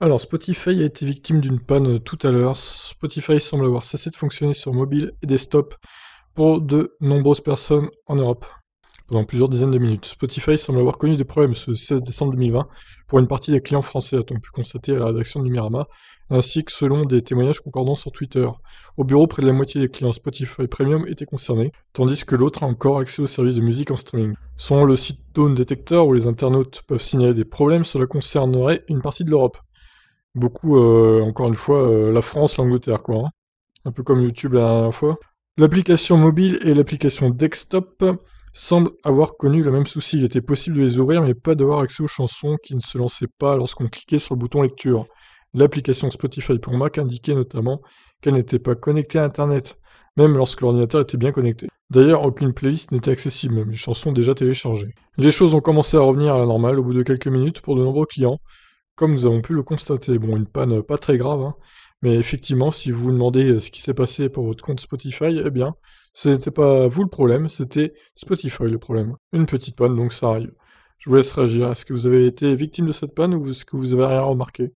Alors Spotify a été victime d'une panne euh, tout à l'heure. Spotify semble avoir cessé de fonctionner sur mobile et desktop pour de nombreuses personnes en Europe pendant plusieurs dizaines de minutes. Spotify semble avoir connu des problèmes ce 16 décembre 2020 pour une partie des clients français, a-t-on pu constater à la rédaction du Mirama, ainsi que selon des témoignages concordants sur Twitter. Au bureau, près de la moitié des clients Spotify Premium étaient concernés, tandis que l'autre a encore accès aux services de musique en streaming. Selon le site Dawn Detector, où les internautes peuvent signaler des problèmes, cela concernerait une partie de l'Europe beaucoup, euh, encore une fois, euh, la France, l'Angleterre, quoi. Hein. Un peu comme YouTube la dernière fois. L'application mobile et l'application desktop semblent avoir connu le même souci. Il était possible de les ouvrir, mais pas d'avoir accès aux chansons qui ne se lançaient pas lorsqu'on cliquait sur le bouton lecture. L'application Spotify pour Mac indiquait notamment qu'elle n'était pas connectée à Internet, même lorsque l'ordinateur était bien connecté. D'ailleurs, aucune playlist n'était accessible, même les chansons déjà téléchargées. Les choses ont commencé à revenir à la normale au bout de quelques minutes pour de nombreux clients, comme nous avons pu le constater. Bon, une panne pas très grave, hein, mais effectivement, si vous vous demandez euh, ce qui s'est passé pour votre compte Spotify, eh bien, ce n'était pas vous le problème, c'était Spotify le problème. Une petite panne, donc ça arrive. Je vous laisse réagir. Est-ce que vous avez été victime de cette panne ou est-ce que vous avez rien remarqué